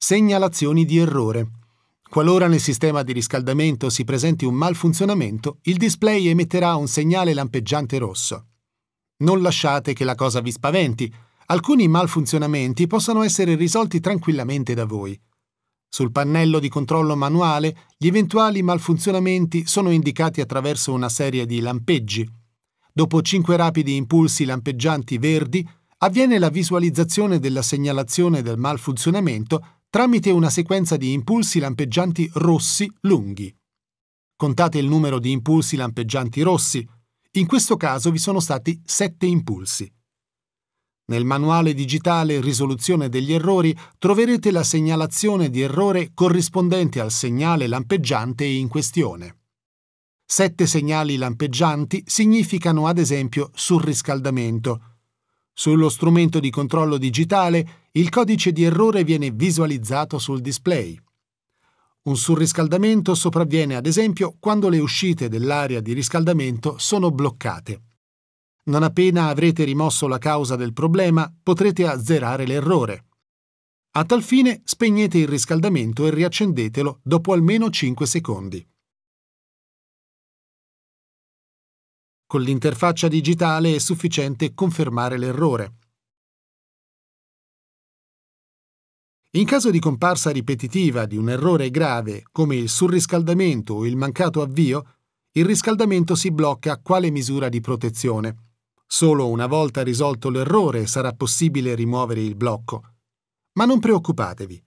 Segnalazioni di errore. Qualora nel sistema di riscaldamento si presenti un malfunzionamento, il display emetterà un segnale lampeggiante rosso. Non lasciate che la cosa vi spaventi. Alcuni malfunzionamenti possono essere risolti tranquillamente da voi. Sul pannello di controllo manuale gli eventuali malfunzionamenti sono indicati attraverso una serie di lampeggi. Dopo cinque rapidi impulsi lampeggianti verdi, avviene la visualizzazione della segnalazione del malfunzionamento tramite una sequenza di impulsi lampeggianti rossi lunghi. Contate il numero di impulsi lampeggianti rossi. In questo caso vi sono stati sette impulsi. Nel manuale digitale Risoluzione degli errori troverete la segnalazione di errore corrispondente al segnale lampeggiante in questione. Sette segnali lampeggianti significano ad esempio surriscaldamento, sullo strumento di controllo digitale il codice di errore viene visualizzato sul display. Un surriscaldamento sopravviene ad esempio quando le uscite dell'area di riscaldamento sono bloccate. Non appena avrete rimosso la causa del problema potrete azzerare l'errore. A tal fine spegnete il riscaldamento e riaccendetelo dopo almeno 5 secondi. Con l'interfaccia digitale è sufficiente confermare l'errore. In caso di comparsa ripetitiva di un errore grave come il surriscaldamento o il mancato avvio, il riscaldamento si blocca a quale misura di protezione. Solo una volta risolto l'errore sarà possibile rimuovere il blocco. Ma non preoccupatevi.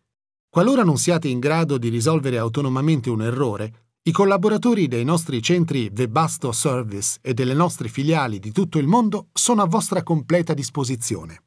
Qualora non siate in grado di risolvere autonomamente un errore, i collaboratori dei nostri centri The Basto Service e delle nostre filiali di tutto il mondo sono a vostra completa disposizione.